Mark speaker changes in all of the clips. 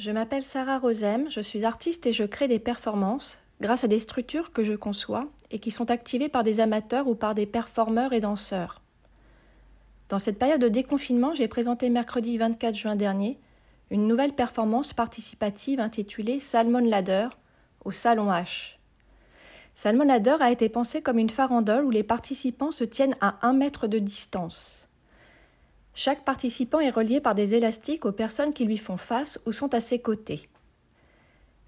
Speaker 1: Je m'appelle Sarah Rosem, je suis artiste et je crée des performances grâce à des structures que je conçois et qui sont activées par des amateurs ou par des performeurs et danseurs. Dans cette période de déconfinement, j'ai présenté mercredi 24 juin dernier une nouvelle performance participative intitulée Salmon Ladder au Salon H. Salmon Ladder a été pensée comme une farandole où les participants se tiennent à un mètre de distance. Chaque participant est relié par des élastiques aux personnes qui lui font face ou sont à ses côtés.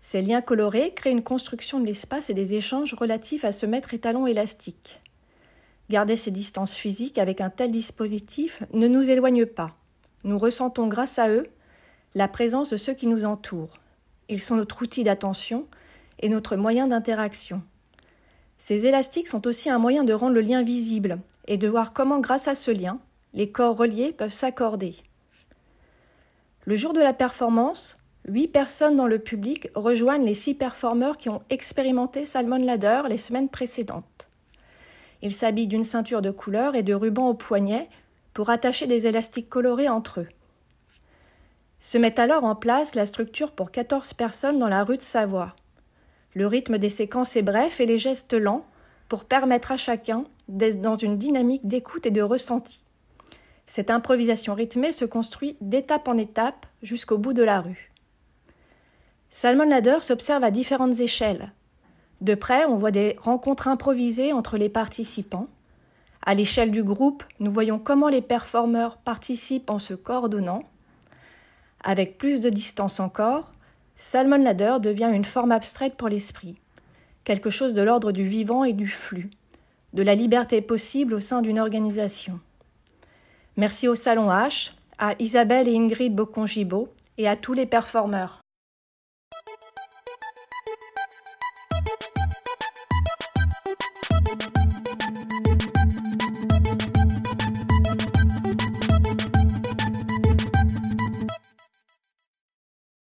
Speaker 1: Ces liens colorés créent une construction de l'espace et des échanges relatifs à ce maître étalon élastique. Garder ces distances physiques avec un tel dispositif ne nous éloigne pas. Nous ressentons grâce à eux la présence de ceux qui nous entourent. Ils sont notre outil d'attention et notre moyen d'interaction. Ces élastiques sont aussi un moyen de rendre le lien visible et de voir comment, grâce à ce lien, les corps reliés peuvent s'accorder. Le jour de la performance, huit personnes dans le public rejoignent les six performeurs qui ont expérimenté Salmon Ladder les semaines précédentes. Ils s'habillent d'une ceinture de couleur et de rubans au poignet pour attacher des élastiques colorés entre eux. Se met alors en place la structure pour 14 personnes dans la rue de Savoie. Le rythme des séquences est bref et les gestes lents pour permettre à chacun d'être dans une dynamique d'écoute et de ressenti. Cette improvisation rythmée se construit d'étape en étape jusqu'au bout de la rue. Salmon Lader s'observe à différentes échelles. De près, on voit des rencontres improvisées entre les participants. À l'échelle du groupe, nous voyons comment les performeurs participent en se coordonnant. Avec plus de distance encore, Salmon Ladder devient une forme abstraite pour l'esprit, quelque chose de l'ordre du vivant et du flux, de la liberté possible au sein d'une organisation. Merci au Salon H, à Isabelle et Ingrid Bocongibo et à tous les performeurs.